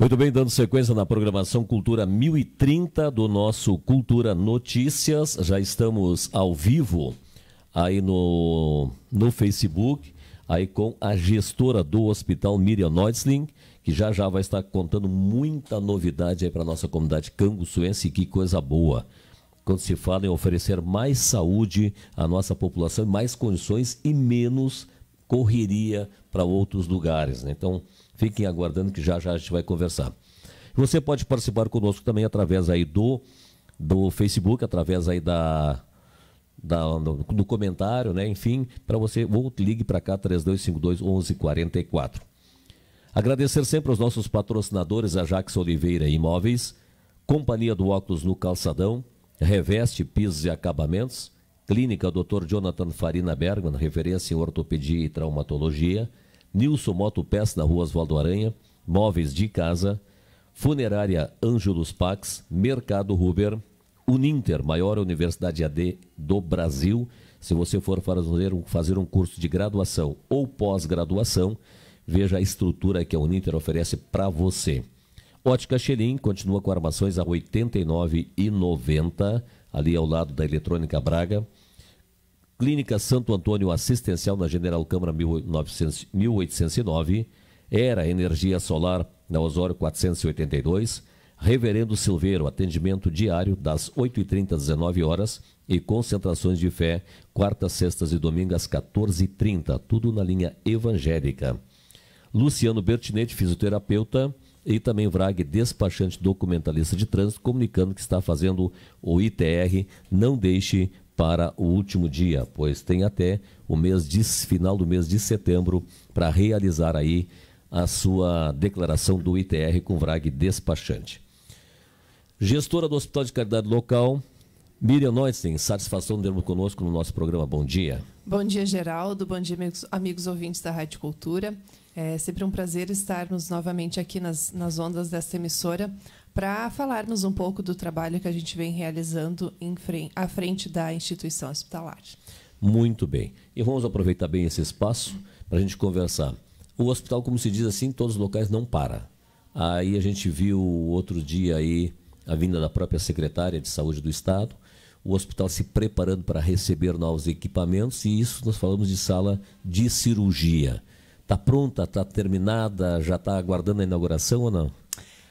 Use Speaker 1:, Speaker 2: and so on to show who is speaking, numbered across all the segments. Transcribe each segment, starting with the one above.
Speaker 1: Muito bem, dando sequência na programação Cultura 1030 do nosso Cultura Notícias. Já estamos ao vivo aí no, no Facebook, aí com a gestora do Hospital Miriam Neutzling, que já já vai estar contando muita novidade aí para nossa comunidade canguçuense. Que coisa boa! Quando se fala em oferecer mais saúde à nossa população, mais condições e menos correria para outros lugares. Né? Então, Fiquem aguardando que já já a gente vai conversar. Você pode participar conosco também através aí do, do Facebook, através aí da, da do, do, comentário, né? Enfim, para você, ou ligue para cá, 3252 1144. Agradecer sempre aos nossos patrocinadores, a Jax Oliveira Imóveis, Companhia do Óculos no Calçadão, Reveste Pisos e Acabamentos, Clínica Dr. Jonathan Farina Bergman, referência em ortopedia e traumatologia, Nilson Moto Motopeças, na rua Oswaldo Aranha, Móveis de Casa, Funerária Ângelos Pax, Mercado Ruber, Uninter, maior universidade AD do Brasil. Se você for fazer um, fazer um curso de graduação ou pós-graduação, veja a estrutura que a Uninter oferece para você. Ótica Xelim continua com armações a R$ 89,90, ali ao lado da Eletrônica Braga. Clínica Santo Antônio Assistencial na General Câmara 1809, Era Energia Solar na Osório 482, Reverendo Silveiro, atendimento diário das 8h30 às 19 horas e concentrações de fé, quartas, sextas e domingos às 14h30, tudo na linha evangélica. Luciano Bertinete, fisioterapeuta, e também Vrag, despachante documentalista de trânsito, comunicando que está fazendo o ITR. Não deixe para o último dia, pois tem até o mês de, final do mês de setembro para realizar aí a sua declaração do ITR com VRAG despachante. Gestora do Hospital de Caridade Local, Miriam Neutzen, satisfação de termos conosco no nosso programa. Bom dia.
Speaker 2: Bom dia, Geraldo. Bom dia, amigos, amigos ouvintes da Rádio Cultura. É sempre um prazer estarmos novamente aqui nas, nas ondas desta emissora para falarmos um pouco do trabalho que a gente vem realizando à frente da instituição hospitalar.
Speaker 1: Muito bem. E vamos aproveitar bem esse espaço para a gente conversar. O hospital, como se diz assim, todos os locais não para. Aí a gente viu outro dia aí a vinda da própria secretária de Saúde do Estado, o hospital se preparando para receber novos equipamentos e isso nós falamos de sala de cirurgia. Está pronta, está terminada, já está aguardando a inauguração ou não?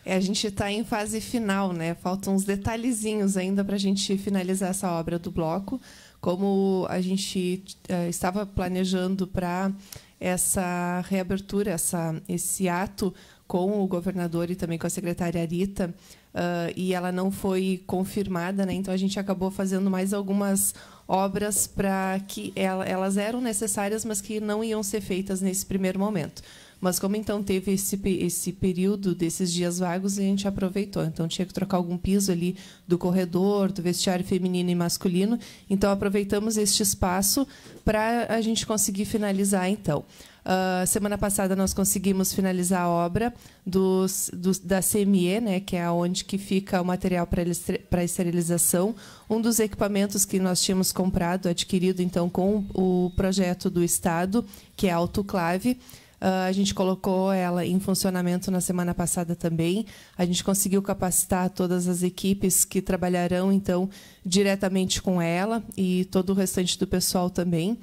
Speaker 2: É, a gente está em fase final, né? Faltam uns detalhezinhos ainda para a gente finalizar essa obra do bloco. Como a gente uh, estava planejando para essa reabertura, essa, esse ato com o governador e também com a secretária Rita, uh, e ela não foi confirmada, né? então a gente acabou fazendo mais algumas obras para que ela, elas eram necessárias, mas que não iam ser feitas nesse primeiro momento. Mas como então teve esse, esse período desses dias vagos, a gente aproveitou. Então tinha que trocar algum piso ali do corredor, do vestiário feminino e masculino. Então aproveitamos este espaço para a gente conseguir finalizar então. Uh, semana passada nós conseguimos finalizar a obra dos, dos, da CME, né, que é onde que fica o material para esterilização. Um dos equipamentos que nós tínhamos comprado, adquirido então com o projeto do Estado, que é a autoclave. Uh, a gente colocou ela em funcionamento na semana passada também. A gente conseguiu capacitar todas as equipes que trabalharão, então, diretamente com ela e todo o restante do pessoal também.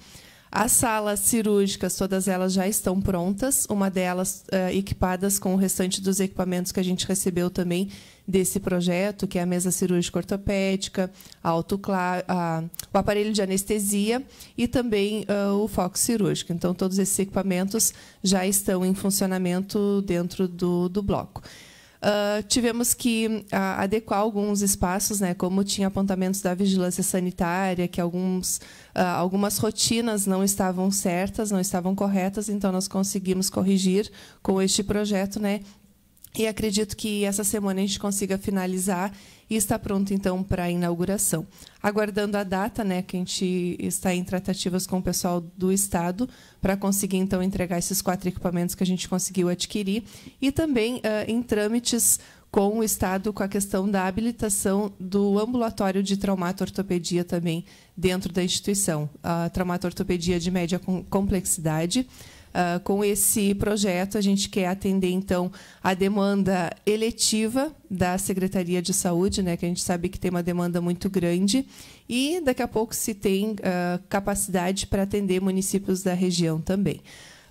Speaker 2: As salas cirúrgicas, todas elas já estão prontas, uma delas uh, equipadas com o restante dos equipamentos que a gente recebeu também, desse projeto, que é a mesa cirúrgica ortopédica, a a, o aparelho de anestesia e também uh, o foco cirúrgico. Então, todos esses equipamentos já estão em funcionamento dentro do, do bloco. Uh, tivemos que uh, adequar alguns espaços, né, como tinha apontamentos da vigilância sanitária, que alguns, uh, algumas rotinas não estavam certas, não estavam corretas, então nós conseguimos corrigir com este projeto né, e acredito que essa semana a gente consiga finalizar e está pronto então para a inauguração. Aguardando a data, né, que a gente está em tratativas com o pessoal do estado para conseguir então entregar esses quatro equipamentos que a gente conseguiu adquirir e também uh, em trâmites com o estado com a questão da habilitação do ambulatório de traumatortopedia também dentro da instituição, a traumatortopedia de média complexidade ah, com esse projeto, a gente quer atender, então, a demanda eletiva da Secretaria de Saúde, né, que a gente sabe que tem uma demanda muito grande, e daqui a pouco se tem uh, capacidade para atender municípios da região também.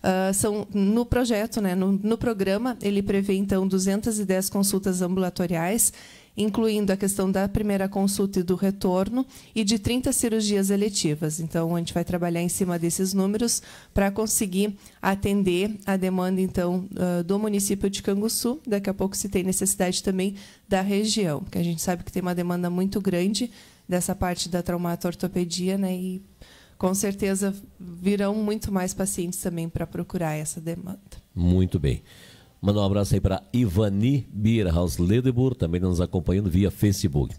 Speaker 2: Ah, são no projeto, né, no, no programa, ele prevê então 210 consultas ambulatoriais incluindo a questão da primeira consulta e do retorno, e de 30 cirurgias eletivas. Então, a gente vai trabalhar em cima desses números para conseguir atender a demanda, então, ah, do município de Canguçu. Daqui a pouco, se tem necessidade também da região, que a gente sabe que tem uma demanda muito grande dessa parte da traumato-ortopedia, né? E com certeza virão muito mais pacientes também para procurar essa demanda.
Speaker 1: Muito bem. Manda um abraço aí para Ivani Bierhaus Ledeburg, também nos acompanhando via Facebook.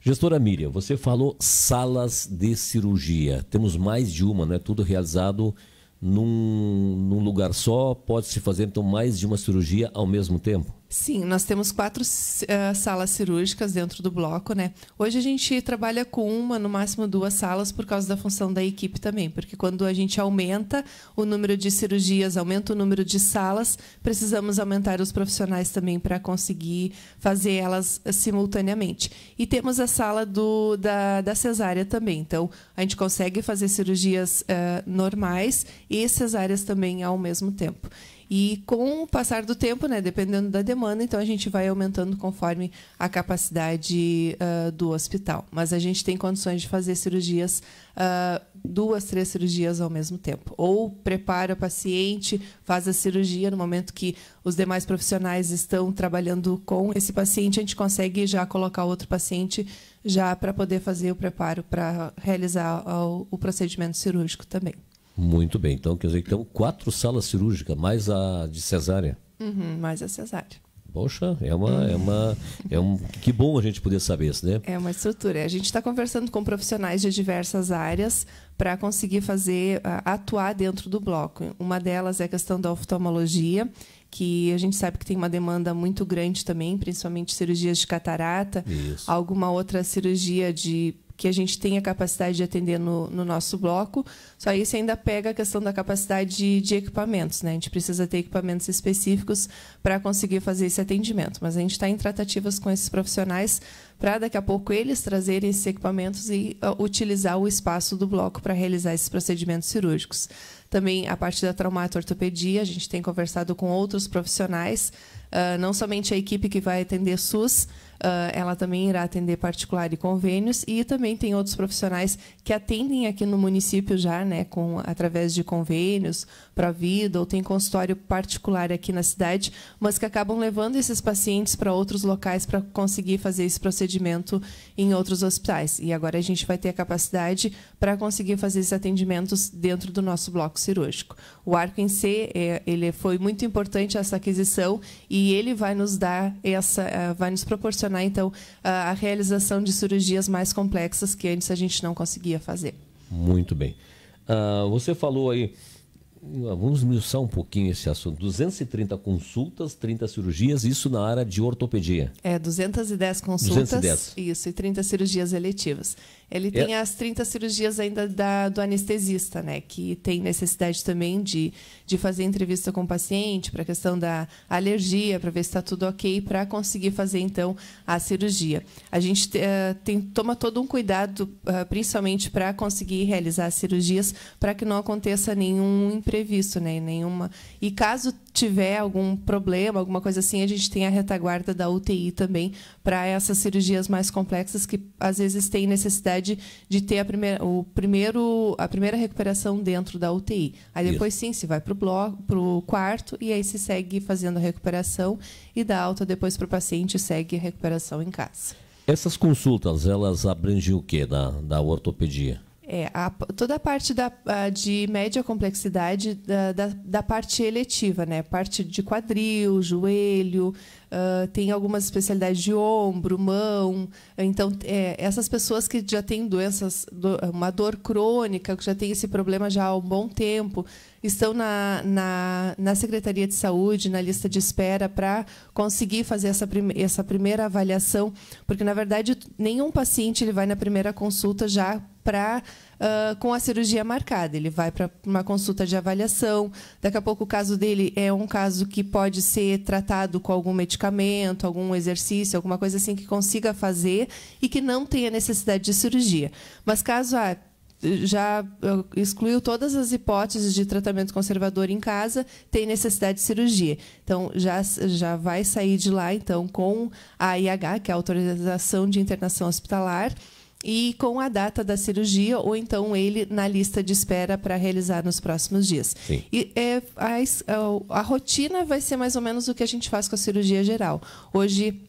Speaker 1: Gestora Miriam, você falou salas de cirurgia. Temos mais de uma, né? Tudo realizado num, num lugar só. Pode-se fazer, então, mais de uma cirurgia ao mesmo tempo?
Speaker 2: Sim, nós temos quatro uh, salas cirúrgicas dentro do bloco, né? Hoje a gente trabalha com uma, no máximo duas salas, por causa da função da equipe também, porque quando a gente aumenta o número de cirurgias, aumenta o número de salas, precisamos aumentar os profissionais também para conseguir fazer elas eh, simultaneamente. E temos a sala do, da, da cesárea também, então a gente consegue fazer cirurgias uh, normais e cesáreas também ao mesmo tempo. E com o passar do tempo, né, dependendo da demanda, então a gente vai aumentando conforme a capacidade uh, do hospital. Mas a gente tem condições de fazer cirurgias, uh, duas, três cirurgias ao mesmo tempo. Ou prepara o paciente, faz a cirurgia no momento que os demais profissionais estão trabalhando com esse paciente, a gente consegue já colocar outro paciente já para poder fazer o preparo para realizar o procedimento cirúrgico também.
Speaker 1: Muito bem. Então, quer dizer que temos quatro salas cirúrgicas, mais a de cesárea.
Speaker 2: Uhum, mais a cesárea.
Speaker 1: Poxa, é uma, é uma, é um, que bom a gente poder saber isso, né?
Speaker 2: É uma estrutura. A gente está conversando com profissionais de diversas áreas para conseguir fazer atuar dentro do bloco. Uma delas é a questão da oftalmologia, que a gente sabe que tem uma demanda muito grande também, principalmente cirurgias de catarata, isso. alguma outra cirurgia de que a gente tem a capacidade de atender no, no, nosso bloco, só isso ainda pega a questão da capacidade de, de equipamentos. Né? A gente precisa ter equipamentos específicos para conseguir fazer esse atendimento, mas a gente está em tratativas com esses profissionais para daqui a pouco eles trazerem esses equipamentos e uh, utilizar o espaço do bloco para realizar esses procedimentos cirúrgicos. Também a parte da traumato-ortopedia, a gente tem conversado com outros profissionais ah, não somente a equipe que vai atender SUS, uh, ela também irá atender particular e convênios, e também tem outros profissionais que atendem aqui no município já, né, com, através de convênios, para vida, ou tem consultório particular aqui na cidade, mas que acabam levando esses pacientes para outros locais para conseguir fazer esse procedimento em outros hospitais. E agora a gente vai ter a capacidade para conseguir fazer esses atendimentos dentro do nosso bloco cirúrgico. O arco em C, é, ele foi muito importante essa aquisição e e ele vai nos dar essa, eh, vai nos proporcionar então a realização de cirurgias mais complexas que antes a gente não conseguia fazer.
Speaker 1: Muito bem. Uh, você falou aí, ah, vamos esmiuçar um pouquinho esse assunto. 230 consultas, 30 cirurgias, isso na área de ortopedia.
Speaker 2: É, 210 consultas. 210. Isso, e 30 cirurgias eletivas. Ele é. tem é. as 30 cirurgias ainda da, do anestesista, né? Que tem necessidade também de, de fazer entrevista com o paciente para a questão da alergia, para ver se está tudo ok, para conseguir fazer, então, a cirurgia. A gente uh, tem, toma todo um cuidado, uh, principalmente para conseguir realizar as cirurgias, para que não aconteça nenhum imprevisto, né? Nenhuma... E caso tiver algum problema, alguma coisa assim, a gente tem a retaguarda da UTI também para essas cirurgias mais complexas que às vezes tem necessidade de ter a primeira, o primeiro, a primeira recuperação dentro da UTI. Aí depois Isso. sim, se vai para o bloco, para o quarto e aí se segue fazendo a recuperação e dá alta depois para o paciente segue a recuperação em casa.
Speaker 1: Essas consultas, elas abrangem o que da, da ortopedia?
Speaker 2: É, a, toda a parte da, a, de média complexidade da, da, da, parte eletiva, né? Parte de quadril, joelho, uh, tem algumas especialidades de ombro, mão. Então, é, essas pessoas que já têm doenças, do, uma dor crônica, que já têm esse problema já há um bom tempo, estão na, na, na Secretaria de Saúde, na lista de espera, para conseguir fazer essa, prim essa primeira avaliação, porque, na verdade, nenhum paciente ele vai na primeira consulta já para uh, ah, com a cirurgia marcada. Ele vai para uma consulta de avaliação. Daqui a pouco o caso dele é um caso que pode ser tratado com algum medicamento, algum exercício, alguma coisa assim que consiga fazer e que não tenha necessidade de cirurgia. Mas caso ah, já eh, excluiu todas as hipóteses de tratamento conservador em casa, tem necessidade de cirurgia. Então, já, já vai sair de lá, então, com a IH, que é a autorização de internação hospitalar, e com a data da cirurgia, ou então ele na lista de espera para realizar nos próximos dias. Sim. E é, a, a rotina vai ser mais ou menos o que a gente faz com a cirurgia geral. Hoje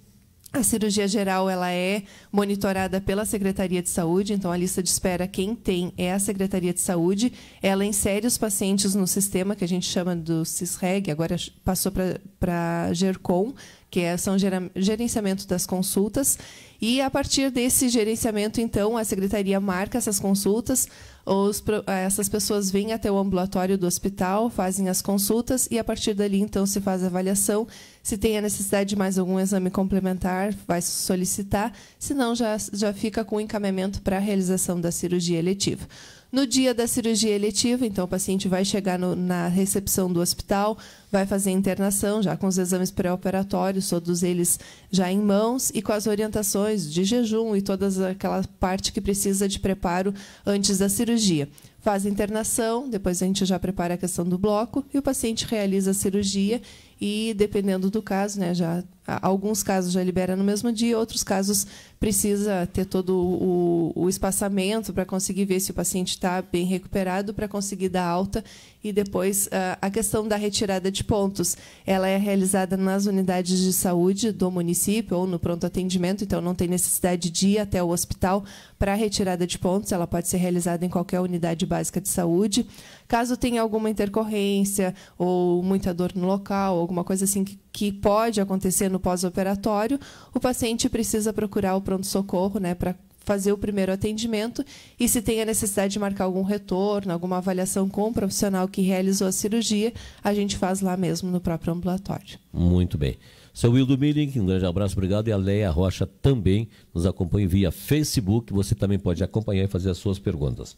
Speaker 2: a cirurgia geral ela é monitorada pela Secretaria de Saúde, então a lista de espera quem tem é a Secretaria de Saúde. Ela insere os pacientes no sistema que a gente chama do CISREG, agora passou para GERCOM, que é, são gerenciamento das consultas, e a partir desse gerenciamento, então, a secretaria marca essas consultas, os, eh, essas pessoas vêm até o ambulatório do hospital, fazem as consultas e a partir dali, então, se faz a avaliação. Se tem a necessidade de mais algum exame complementar, vai solicitar, senão já, já fica com encaminhamento para a realização da cirurgia eletiva. No dia da cirurgia eletiva, então o paciente vai chegar no, na recepção do hospital, vai fazer a internação, já com os exames pré-operatórios, todos eles já em mãos, e com as orientações de jejum e toda aquela parte que precisa de preparo antes da cirurgia. Faz a internação, depois a gente já prepara a questão do bloco e o paciente realiza a cirurgia e dependendo do caso, né, já alguns casos já libera no mesmo dia, outros casos precisa ter todo o, o espaçamento para conseguir ver se o paciente está bem recuperado para conseguir dar alta e depois a questão da retirada de pontos, ela é realizada nas unidades de saúde do município ou no pronto atendimento, então não tem necessidade de ir até o hospital para a retirada de pontos, ela pode ser realizada em qualquer unidade básica de saúde. Caso tenha alguma intercorrência ou muita dor no local, alguma coisa assim que, que pode acontecer no pós-operatório, o paciente precisa procurar o pronto-socorro né, para fazer o primeiro atendimento e se tem a necessidade de marcar algum retorno, alguma avaliação com o profissional que realizou a cirurgia, a gente faz lá mesmo no próprio ambulatório.
Speaker 1: Muito bem. Seu Wildo Milling, um grande abraço, obrigado. E a Leia Rocha também nos acompanha via Facebook. Você também pode acompanhar e fazer as suas perguntas.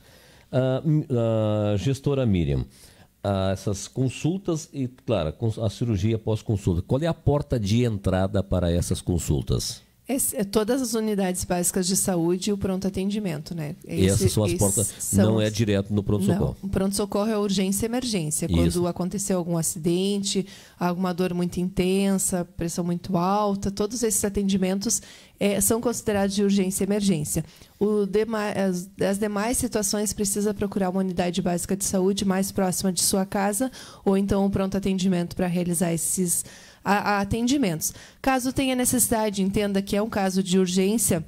Speaker 1: Uh, uh, gestora Miriam, uh, essas consultas e, claro, a cirurgia pós-consulta, qual é a porta de entrada para essas consultas?
Speaker 2: É, todas as unidades básicas de saúde e o pronto atendimento, né? Esse, e essas são as portas, são não é
Speaker 1: direto no pronto-socorro. O
Speaker 2: pronto-socorro é urgência e emergência. Quando Isso. aconteceu algum acidente, alguma dor muito intensa, pressão muito alta, todos esses atendimentos é, são considerados de urgência e emergência. as, as demais situações precisa procurar uma unidade básica de saúde mais próxima de sua casa ou então um pronto atendimento para realizar esses a, a atendimentos. Caso tenha necessidade, entenda que é um caso de urgência.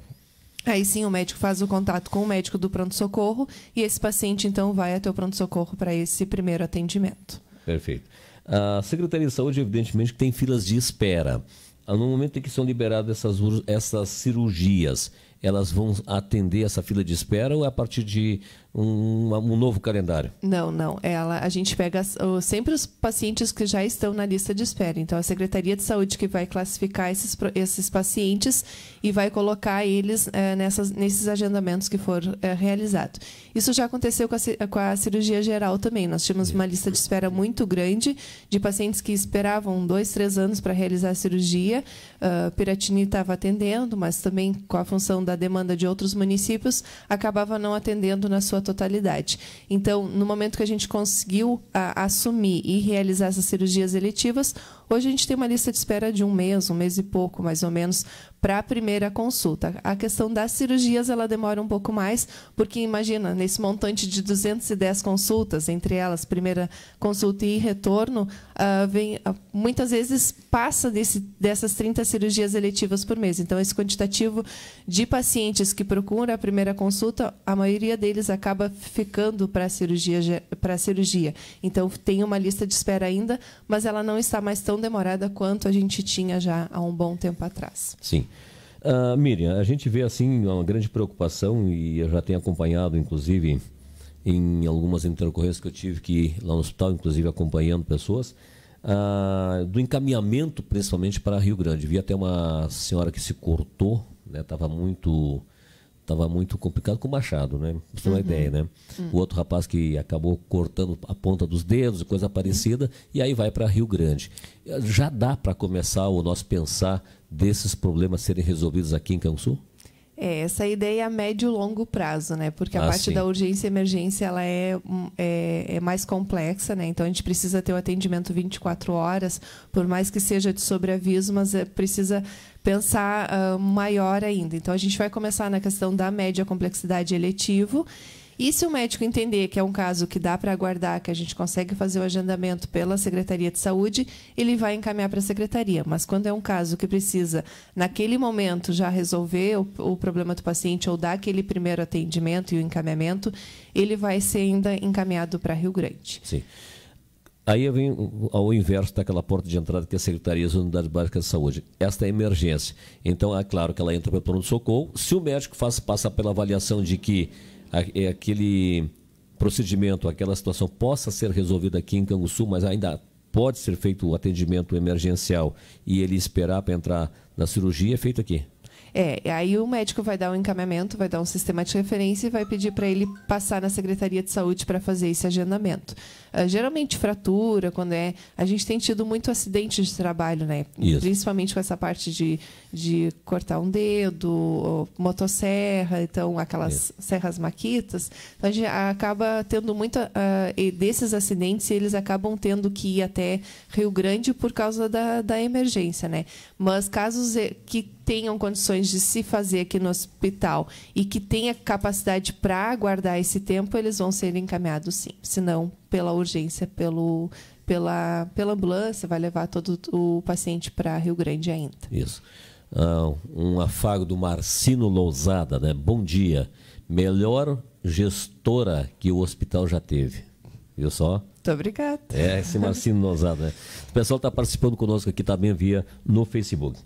Speaker 2: Aí sim o médico faz o contato com o médico do pronto-socorro e esse paciente então vai até o pronto-socorro para esse primeiro atendimento.
Speaker 1: Perfeito. A Secretaria de Saúde, evidentemente, tem filas de espera. Ah, no momento em que são liberadas essas, essas cirurgias, elas vão atender essa fila de espera ou é a partir de um, um, novo calendário.
Speaker 2: Não, não. Ela, a gente pega sempre os pacientes que já estão na lista de espera. Então, a Secretaria de Saúde que vai classificar esses, esses pacientes e vai colocar eles é, nessas, nesses agendamentos que for é, realizado. Isso já aconteceu com a, com a cirurgia geral também. Nós tínhamos uma lista de espera muito grande de pacientes que esperavam dois, três anos para realizar a cirurgia. Uh, Piratini estava atendendo, mas também com a função da demanda de outros municípios, acabava não atendendo na sua sua totalidade. Então, no momento que a gente conseguiu a, ah, assumir e realizar essas cirurgias eletivas, Hoje a gente tem uma lista de espera de um mês, um mês e pouco, mais ou menos, para a primeira consulta. A questão das cirurgias, ela demora um pouco mais, porque imagina, nesse montante de 210 consultas, entre elas primeira consulta e retorno, uh, vem, uh, muitas vezes passa desse, dessas 30 cirurgias eletivas por mês. Então, esse quantitativo de pacientes que procuram a primeira consulta, a maioria deles acaba ficando para a cirurgia, cirurgia. Então, tem uma lista de espera ainda, mas ela não está mais tão demorada quanto a gente tinha já há um bom tempo atrás.
Speaker 1: Sim. Uh, Miriam, a gente vê assim uma grande preocupação e eu já tenho acompanhado, inclusive, em algumas intercorrências que eu tive que lá no hospital, inclusive acompanhando pessoas, uh, do encaminhamento principalmente para Rio Grande. Vi até uma senhora que se cortou, estava né, muito estava muito complicado com o machado, né? Pra você uhum. uma ideia, né? Uhum. O outro rapaz que acabou cortando a ponta dos dedos, e coisa parecida, uhum. e aí vai para Rio Grande. Já dá para começar o nosso pensar desses problemas serem resolvidos aqui em Canguçu?
Speaker 2: É, essa ideia é a médio e longo prazo, né? Porque a ah, parte sim. da urgência e emergência ela é, é, é, mais complexa, né? Então a gente precisa ter o atendimento 24 horas, por mais que seja de sobreaviso, mas é, precisa pensar uh, maior ainda. Então, a gente vai começar na questão da média complexidade eletivo. E se o médico entender que é um caso que dá para aguardar, que a gente consegue fazer o agendamento pela Secretaria de Saúde, ele vai encaminhar para a Secretaria. Mas quando é um caso que precisa, naquele momento, já resolver o, o, problema do paciente ou dar aquele primeiro atendimento e o encaminhamento, ele vai ser ainda encaminhado para Rio Grande.
Speaker 1: Sim. Aí vem ao inverso daquela porta de entrada que é a Secretaria das Unidades Básicas de Saúde. Esta é emergência. Então, é claro que ela entra pelo pronto-socorro. Se o médico faz, passa pela avaliação de que é aquele procedimento, aquela situação possa ser resolvida aqui em Canguçu, mas ainda pode ser feito o atendimento emergencial e ele esperar para entrar na cirurgia, é feito aqui.
Speaker 2: É, aí o médico vai dar um encaminhamento, vai dar um sistema de referência e vai pedir para ele passar na Secretaria de Saúde para fazer esse agendamento. Ah, geralmente fratura, quando é. A gente tem tido muito acidente de trabalho, né? Isso. Principalmente com essa parte de, de cortar um dedo, motosserra, então aquelas Isso. serras maquitas. Então a gente acaba tendo muito uh, ah, desses acidentes eles acabam tendo que ir até Rio Grande por causa da, da emergência, né? Mas casos eh, que tenham condições de se fazer aqui no hospital e que tenha capacidade para aguardar esse tempo, eles vão ser encaminhados sim. senão pela urgência, pelo, pela, pela ambulância, vai levar todo o paciente para Rio Grande ainda.
Speaker 1: Isso. Ah, um afago do Marcino Lousada, né? Bom dia. Melhor gestora que o hospital já teve. Viu só?
Speaker 2: Muito obrigada. É, esse Marcino
Speaker 1: Lousada. Né? O pessoal está participando conosco aqui também via no Facebook.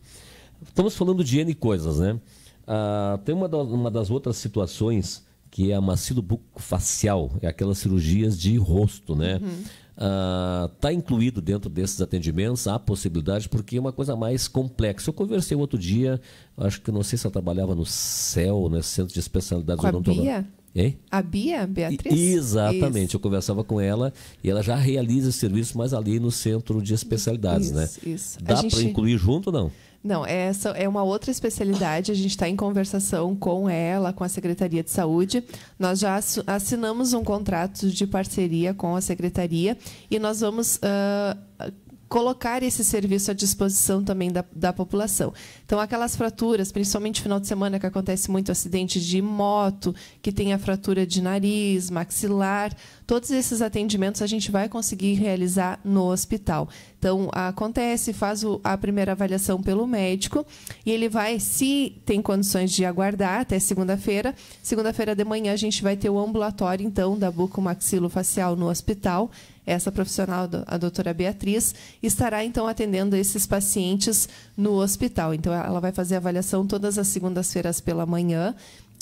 Speaker 1: Estamos falando de N coisas, né? Ah, tem uma, uma das outras situações que é a bucofacial, é aquelas cirurgias de rosto, né? Uhum. Ah, tá incluído dentro desses atendimentos há possibilidade, porque é uma coisa mais complexa. Eu conversei outro dia, acho que não sei se ela trabalhava no CEL, né? Centro de Especialidades Com Odontológicas. Hein?
Speaker 2: A Bia, Beatriz? Exatamente,
Speaker 1: isso. eu conversava com ela e ela já realiza esse serviço, mas ali no centro de especialidades, isso, né?
Speaker 2: Isso. Dá para gente... incluir junto ou não? Não, essa é uma outra especialidade. A gente está em conversação com ela, com a Secretaria de Saúde. Nós já assinamos um contrato de parceria com a Secretaria e nós vamos uh, colocar esse serviço à disposição também da, da população. Então, aquelas fraturas, principalmente no final de semana, que acontece muito acidente de moto, que tem a fratura de nariz, maxilar, todos esses atendimentos a gente vai conseguir realizar no hospital. Então, acontece, faz a primeira avaliação pelo médico e ele vai, se tem condições de aguardar até segunda-feira, segunda-feira de manhã a gente vai ter o ambulatório, então, da bucomaxilofacial no hospital. Essa profissional, a doutora Beatriz, estará então atendendo esses pacientes no hospital. Então, ela vai fazer avaliação todas as segundas-feiras pela manhã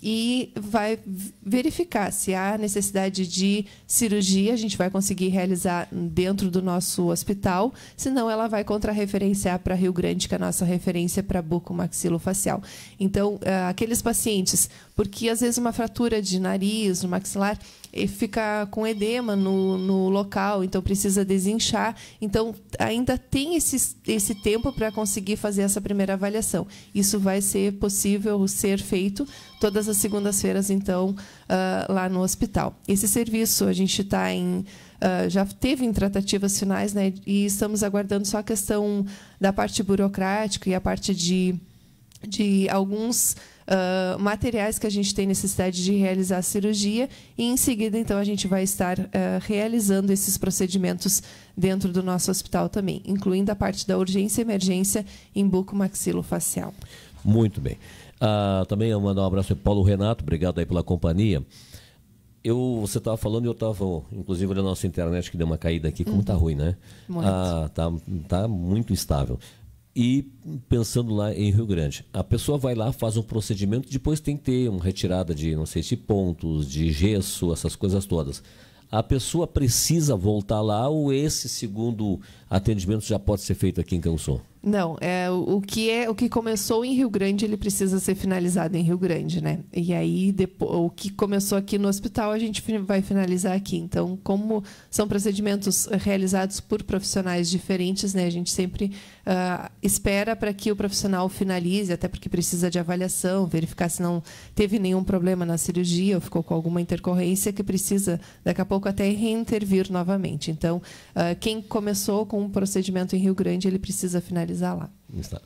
Speaker 2: e vai verificar se há necessidade de cirurgia, a gente vai conseguir realizar dentro do nosso hospital, senão ela vai contrarreferenciar para Rio Grande, que é a nossa referência para buco maxilofacial Então, eh, aqueles pacientes, porque às vezes uma fratura de nariz, no maxilar, e fica com edema no, no local, então precisa desinchar. Então, ainda tem esse, esse tempo para conseguir fazer essa primeira avaliação. Isso vai ser possível ser feito todas as segundas-feiras, então, uh, lá no hospital. Esse serviço a gente está em. Uh, já teve em tratativas finais, né? E estamos aguardando só a questão da parte burocrática e a parte de, de alguns uh, materiais que a gente tem necessidade de realizar a cirurgia e, em seguida, então, a gente vai estar uh, realizando esses procedimentos dentro do nosso hospital também, incluindo a parte da urgência e emergência em buco maxilofacial
Speaker 1: Muito bem. Uh, também eu mando um abraço para Paulo Renato, obrigado aí pela companhia. Eu, você estava falando e eu estava, inclusive, olhando a nossa internet que deu uma caída aqui, como está uhum. Tá ruim, né? Muito. Ah, tá, tá muito instável e pensando lá em Rio Grande. A pessoa vai lá, faz um procedimento, depois tem que ter uma retirada de, não sei se pontos, de gesso, essas coisas todas. A pessoa precisa voltar lá ou esse segundo atendimento já pode ser feito aqui em Canção?
Speaker 2: Não, é, o que é o que começou em Rio Grande, ele precisa ser finalizado em Rio Grande, né? E aí depois, o que começou aqui no hospital, a gente vai finalizar aqui. Então, como são procedimentos realizados por profissionais diferentes, né? A gente sempre uh, espera para que o profissional finalize, até porque precisa de avaliação, verificar se não teve nenhum problema na cirurgia ou ficou com alguma intercorrência que precisa daqui a pouco até reintervir novamente. Então, uh, quem começou com um procedimento em Rio Grande, ele precisa finalizar lá.
Speaker 1: Está.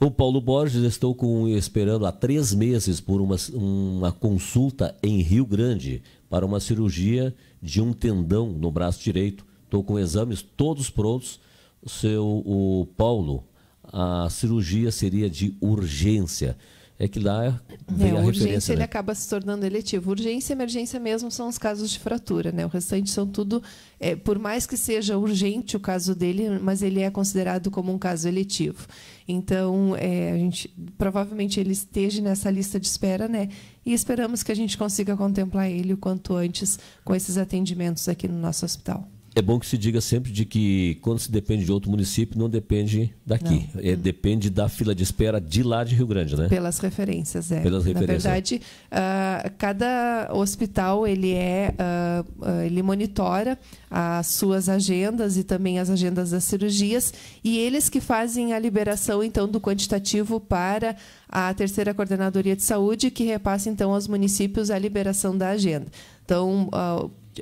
Speaker 1: O Paulo Borges, estou com, esperando há três meses por uma, uma consulta em Rio Grande para uma cirurgia de um tendão no braço direito. Estou com exames todos prontos. Seu o Paulo, a cirurgia seria de urgência é que lá é, vem é, a urgência ele né?
Speaker 2: acaba se tornando eletivo. Urgência e emergência mesmo são os casos de fratura, né? O restante são tudo, é, por mais que seja urgente o caso dele, mas ele é considerado como um caso eletivo. Então, é, a gente provavelmente ele esteja nessa lista de espera, né? E esperamos que a gente consiga contemplar ele o quanto antes com esses atendimentos aqui no nosso hospital
Speaker 1: é bom que se diga sempre de que quando se depende de outro município, não depende daqui. Não. É, hum. Depende da fila de espera de lá de Rio Grande, né?
Speaker 2: Pelas referências, é. Pelas referências. Na verdade, uh, cada hospital ele é, uh, uh, ele monitora as suas agendas e também as agendas das cirurgias e eles que fazem a liberação então do quantitativo para a terceira coordenadoria de saúde que repassa então aos municípios a liberação da agenda. Então,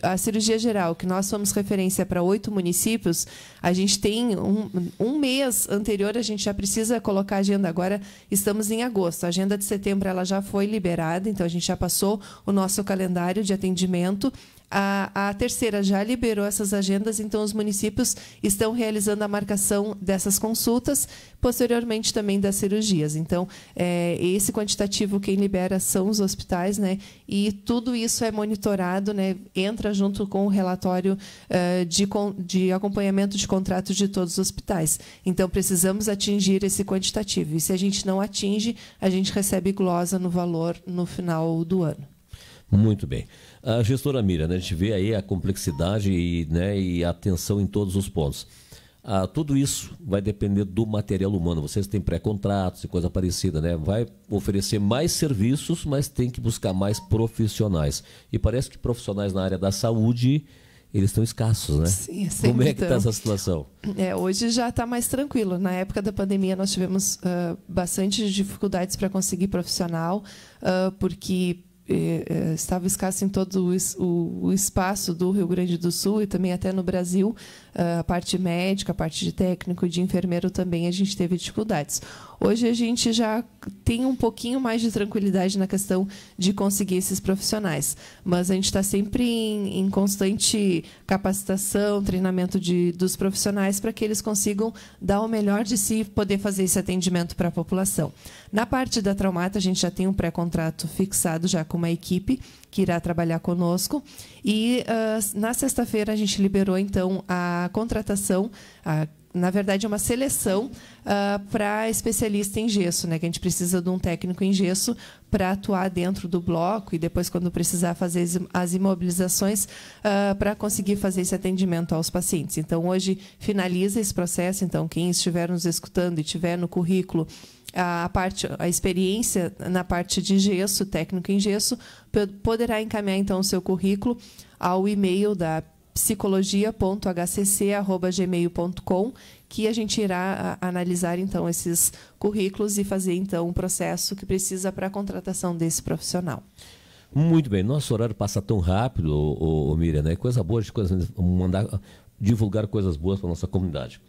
Speaker 2: a cirurgia geral, que nós fomos referência para oito municípios, a gente tem um, um mês anterior, a gente já precisa colocar a agenda. Agora estamos em agosto. A agenda de setembro ela já foi liberada, então a gente já passou o nosso calendário de atendimento. A, a terceira já liberou essas agendas, então os municípios estão realizando a marcação dessas consultas, posteriormente também das cirurgias. Então, é, esse quantitativo quem libera são os hospitais, né? E tudo isso é monitorado, né? Entra junto com o relatório uh, de, de acompanhamento de contratos de todos os hospitais. Então, precisamos atingir esse quantitativo. E se a gente não atinge, a gente recebe glosa no valor no final do ano.
Speaker 1: Muito bem. A gestora Miriam, né, a gente vê aí a complexidade e, né, e a atenção em todos os pontos. Ah, tudo isso vai depender do material humano. Vocês têm pré-contratos e coisa parecida, né? Vai oferecer mais serviços, mas tem que buscar mais profissionais. E parece que profissionais na área da saúde eles estão escassos, né? Sim, é Como é que está essa situação?
Speaker 2: É, hoje já está mais tranquilo. Na época da pandemia, nós tivemos uh, bastante dificuldades para conseguir profissional, uh, porque é, estava escasso em todo o, espaço do Rio Grande do Sul e também até no Brasil, ah, a parte médica, a parte de técnico, de enfermeiro também a gente teve dificuldades. Hoje a gente já tem um pouquinho mais de tranquilidade na questão de conseguir esses profissionais. Mas a gente está sempre em, em, constante capacitação, treinamento de, dos profissionais para que eles consigam dar o melhor de si e poder fazer esse atendimento para a população. Na parte da Traumata, a gente já tem um pré-contrato fixado já com uma equipe que irá trabalhar conosco. E uh, na sexta-feira a gente liberou então a contratação, a na verdade, é uma seleção uh, ah, para especialista em gesso, né? Que a gente precisa de um técnico em gesso para atuar dentro do bloco e depois, quando precisar fazer as imobilizações, uh, ah, para conseguir fazer esse atendimento aos pacientes. Então, hoje finaliza esse processo. Então, quem estiver nos escutando e tiver no currículo a parte a experiência na parte de gesso técnico em gesso poderá encaminhar então o seu currículo ao e-mail da psicologia.hcc@gmail.com, que a gente irá analisar então esses currículos e fazer então o um processo que precisa para a contratação desse profissional.
Speaker 1: Muito bem, nosso horário passa tão rápido, ô, ô, Miriam, né? Coisa boa de coisa, mandar divulgar coisas boas para nossa comunidade.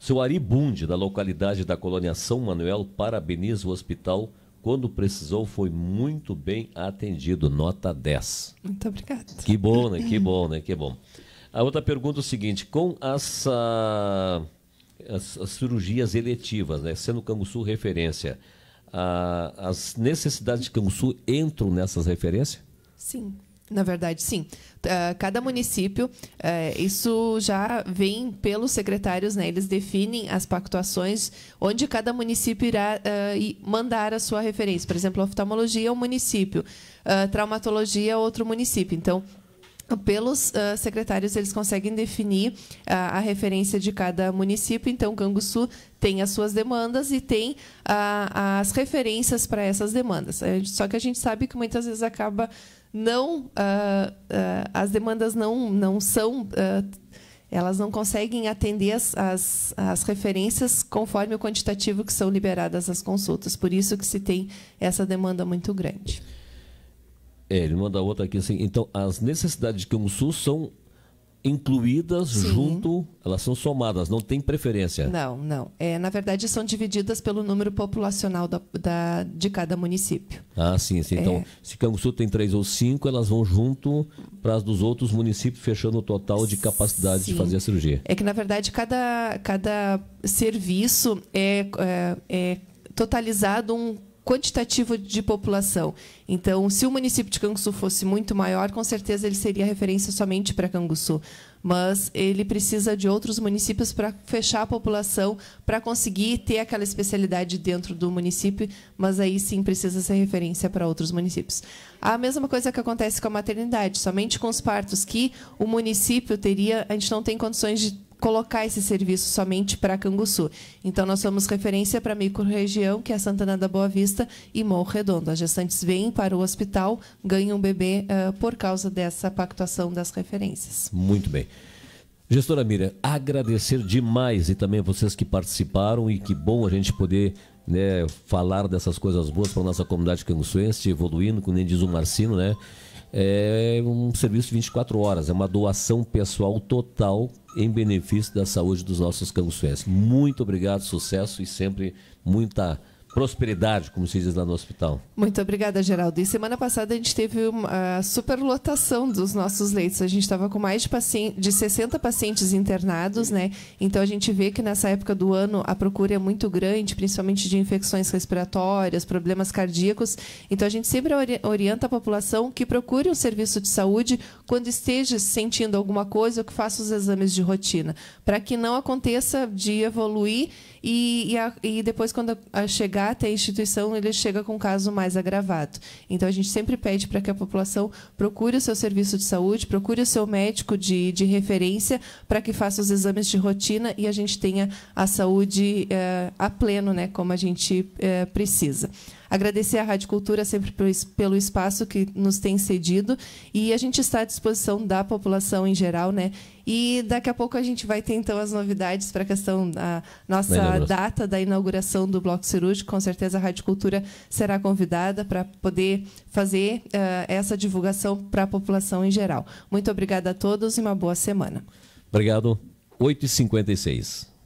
Speaker 1: Seu Ari Bundi da localidade da colônia São Manuel, parabeniza o hospital. Quando precisou, foi muito bem atendido. Nota 10. Muito obrigada. Que bom, né? Que bom, né? Que bom. A outra pergunta é o seguinte: com essa, ah, as, as cirurgias eletivas, né, sendo Canguçu referência, a, ah, as necessidades de Canguçu entram nessas referências?
Speaker 2: Sim, na verdade, sim. Ah, cada município, eh, isso já vem pelos secretários, né? eles definem as pactuações onde cada município irá eh, mandar a sua referência. Por exemplo, oftalmologia é um município, traumatologia é outro município. Então, pelos uh, secretários eles conseguem definir uh, a referência de cada município. Então, Canguçu tem as suas demandas e tem uh, as referências para essas demandas. Só que a gente sabe que muitas vezes acaba não as demandas não não são elas não conseguem atender as, as, as, referências conforme o quantitativo que são liberadas as consultas. Por isso que se tem essa demanda muito grande.
Speaker 1: É, ele manda outra aqui assim. Então, as necessidades de Canguçu são incluídas Sim. junto, elas são somadas, não tem preferência.
Speaker 2: Não, não. É, na verdade, são divididas pelo número populacional da, da de cada município.
Speaker 1: Ah, sim, sim. É. Então, é. se Canguçu tem três ou cinco, elas vão junto para as dos outros municípios, fechando o total de capacidade sim. de fazer a cirurgia. É
Speaker 2: que, na verdade, cada, cada serviço é, é, é totalizado um quantitativo de população. Então, se o município de Canguçu fosse muito maior, com certeza ele seria referência somente para Canguçu. Mas ele precisa de outros municípios para fechar a população, para conseguir ter aquela especialidade dentro do município, mas aí sim precisa ser referência para outros municípios. A mesma coisa que acontece com a maternidade, somente com os partos, que o município teria, a gente não tem condições de colocar esse serviço somente para Canguçu. Então, nós somos referência para a micro-região, que é Santana da Boa Vista e Morro Redondo. As gestantes vêm para o hospital, ganham um bebê uh, por causa dessa pactuação das referências.
Speaker 1: Muito bem. Gestora Mira, agradecer demais e também vocês que participaram e que bom a gente poder né, falar dessas coisas boas para a nossa comunidade canguçuense, evoluindo, como nem diz o Marcino, né? é um serviço de 24 horas, é uma doação pessoal total em benefício da saúde dos nossos canguçuenses. Muito obrigado, sucesso e sempre muita prosperidade, como se diz lá no hospital.
Speaker 2: Muito obrigada, Geraldo. E semana passada a gente teve uma superlotação dos nossos leitos. A gente estava com mais de, paciente, de 60 pacientes internados, né? Então a gente vê que nessa época do ano a procura é muito grande, principalmente de infecções respiratórias, problemas cardíacos. Então a gente sempre orienta a população que procure um serviço de saúde quando esteja sentindo alguma coisa que faça os exames de rotina, para que não aconteça de evoluir e, e, a, e depois, quando a, a chegar até a instituição, ele chega com um caso mais agravado. Então, a gente sempre pede para que a população procure o seu serviço de saúde, procure o seu médico de, de referência para que faça os exames de rotina e a gente tenha a saúde é, a pleno, né, como a gente é, precisa. Agradecer à Rádio Cultura sempre pelo espaço que nos tem cedido e a gente está à disposição da população em geral, né? E daqui a pouco a gente vai ter então as novidades para a questão da nossa data da inauguração do bloco cirúrgico. Com certeza a Rádio Cultura será convidada para poder fazer uh, essa divulgação para a população em geral. Muito obrigada a todos e uma boa semana.
Speaker 1: Obrigado. 8h56.